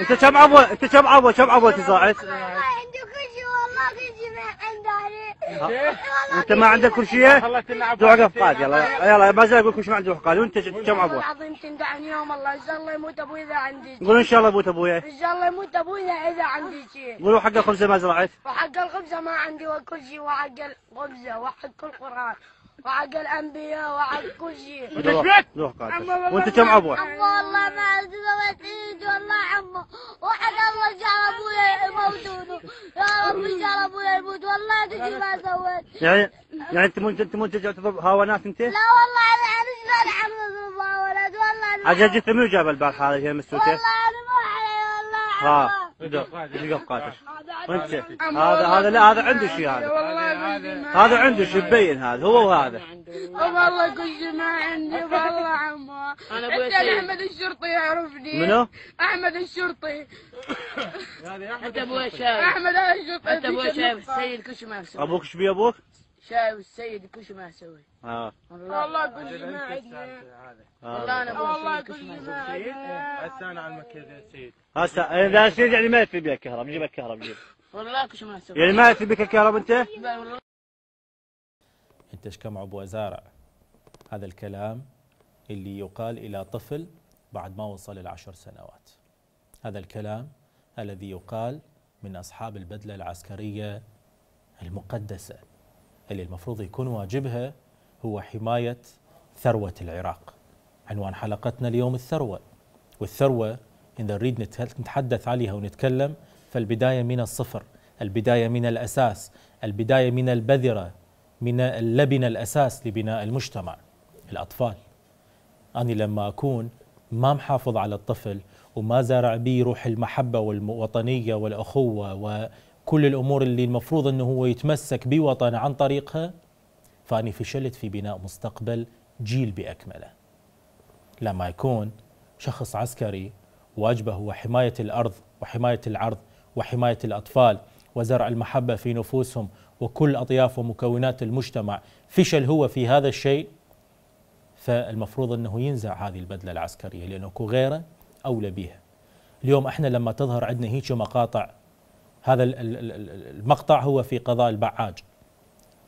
انت كم عبوه انت كم عبوه كم عبوه تزاعت؟ عندي كل شيء والله كل شيء ما عندي انت ما عندك كل شيء؟ دوع قفقاد يلا يلا ما زال اقول لكم ما عندي قفقاد وانت كم والله العظيم تندعني يوم الله ان شاء الله يموت ابوي اذا عندي شيء قول ان شاء الله يموت ابوي ان شاء الله يموت ابوي اذا عندي شيء قول حق الخبزه ما زرعت؟ وحق الخبزه ما عندي وكل شيء وحق الخبزه وحق القران وحق الانبياء وحق كل شيء. روح وانت كم عبوه؟ والله ما زرعت والله ما سويت يعني يعني انت مو انت مو ترجع تضرب هاونات انت؟ لا والله انا انا شلون اضرب هاونات والله انا اجل جثه منو جاب البارحه هذه هي مسوته؟ والله انا مو علي والله ها دقق قاتش هذا هذا لا هذا عنده شيء هذا هذا عنده شيء مبين هذا هو وهذا والله كل ما عندي والله عمو انا ابوي سيد احمد الشرطي يعرفني منو؟ احمد الشرطي انت ابوي شايف احمد الشرطي انت ابوي شايف السيد كل ما يسوي ابوك ايش بيه ابوك؟ شايف السيد كل ما يسوي اه والله كل ما عندي آه. والله انا والله كل ما عندي هسه انا علمك السيد هسه اذا السيد يعني ما يفي بك كهرب نجيبك كهرب نجيب والله كل ما يسوي يعني ما يفي بك الكهرب انت؟ عبو زارع هذا الكلام اللي يقال إلى طفل بعد ما وصل العشر سنوات هذا الكلام الذي يقال من أصحاب البدلة العسكرية المقدسة اللي المفروض يكون واجبها هو حماية ثروة العراق عنوان حلقتنا اليوم الثروة والثروة إذا نريد نتحدث عليها ونتكلم فالبداية من الصفر البداية من الأساس البداية من البذرة من اللبنة الأساس لبناء المجتمع الأطفال أنا لما أكون ما محافظ على الطفل وما زارع بيه روح المحبة والوطنية والأخوة وكل الأمور اللي المفروض أنه هو يتمسك بوطنه عن طريقها فأني فشلت في بناء مستقبل جيل بأكمله لما يكون شخص عسكري واجبه هو حماية الأرض وحماية العرض وحماية الأطفال وزرع المحبة في نفوسهم وكل أطياف ومكونات المجتمع فشل هو في هذا الشيء فالمفروض أنه ينزع هذه البدلة العسكرية لأنه غيره أولى بها اليوم احنا لما تظهر عندنا هيك مقاطع هذا المقطع هو في قضاء البعاج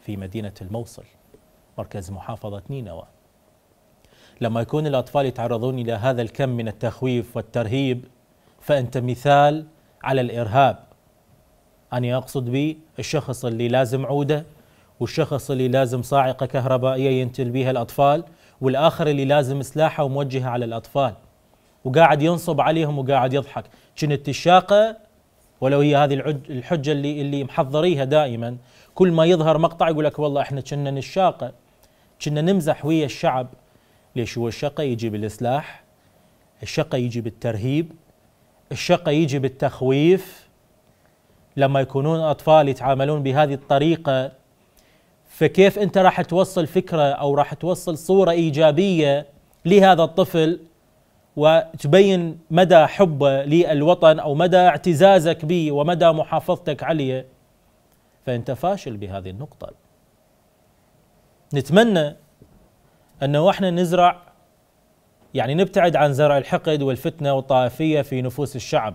في مدينة الموصل مركز محافظة نينوى لما يكون الأطفال يتعرضون إلى هذا الكم من التخويف والترهيب فأنت مثال على الإرهاب أنا أقصد به الشخص اللي لازم عودة والشخص اللي لازم صاعقة كهربائية ينتل بها الأطفال والآخر اللي لازم سلاحه وموجهه على الأطفال وقاعد ينصب عليهم وقاعد يضحك كنت الشاقة ولو هي هذه الحجة اللي اللي محضريها دائما كل ما يظهر مقطع يقول لك والله احنا كنا نشاقة كنا نمزح ويا الشعب ليش هو الشقة يجي بالإسلاح الشقة يجي بالترهيب الشقة يجي بالتخويف لما يكونون اطفال يتعاملون بهذه الطريقه فكيف انت راح توصل فكره او راح توصل صوره ايجابيه لهذا الطفل وتبين مدى حبه للوطن او مدى اعتزازك به ومدى محافظتك عليه فانت فاشل بهذه النقطه نتمنى انه احنا نزرع يعني نبتعد عن زرع الحقد والفتنه والطائفيه في نفوس الشعب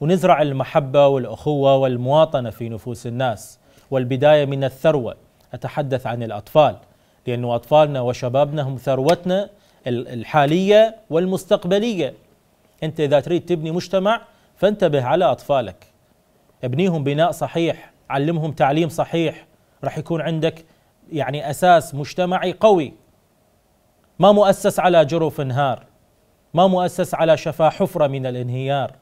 ونزرع المحبة والأخوة والمواطنة في نفوس الناس والبداية من الثروة أتحدث عن الأطفال لأن أطفالنا وشبابنا هم ثروتنا الحالية والمستقبلية أنت إذا تريد تبني مجتمع فانتبه على أطفالك ابنيهم بناء صحيح علمهم تعليم صحيح راح يكون عندك يعني أساس مجتمعي قوي ما مؤسس على جرف انهار ما مؤسس على شفا حفرة من الانهيار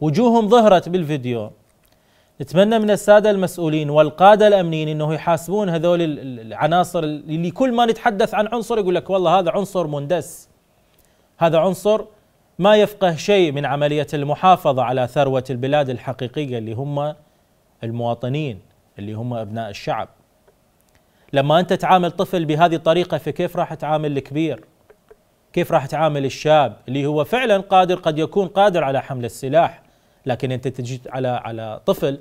وجوههم ظهرت بالفيديو نتمنى من السادة المسؤولين والقادة الأمنيين أنه يحاسبون هذول العناصر اللي كل ما نتحدث عن عنصر يقول لك والله هذا عنصر مندس هذا عنصر ما يفقه شيء من عملية المحافظة على ثروة البلاد الحقيقية اللي هم المواطنين اللي هم أبناء الشعب لما أنت تعامل طفل بهذه الطريقة فكيف راح تعامل الكبير كيف راح تعامل الشاب اللي هو فعلا قادر قد يكون قادر على حمل السلاح لكن انت تجي على على طفل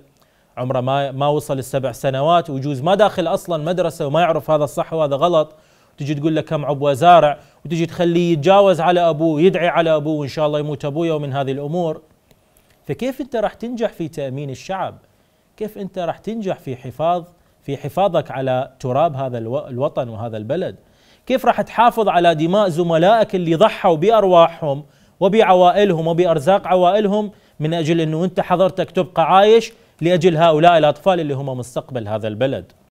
عمره ما ما وصل السبع سنوات ويجوز ما داخل اصلا مدرسه وما يعرف هذا صح وهذا غلط تجي تقول له كم عبوه زارع وتجي تخليه يتجاوز على ابوه يدعي على ابوه وان شاء الله يموت ابوه يوم من هذه الامور فكيف انت راح تنجح في تامين الشعب؟ كيف انت راح تنجح في حفاظ في حفاظك على تراب هذا الوطن وهذا البلد؟ كيف راح تحافظ على دماء زملائك اللي ضحوا بارواحهم وبعوائلهم وبارزاق عوائلهم من أجل أنه أنت حضرتك تبقى عايش لأجل هؤلاء الأطفال اللي هم مستقبل هذا البلد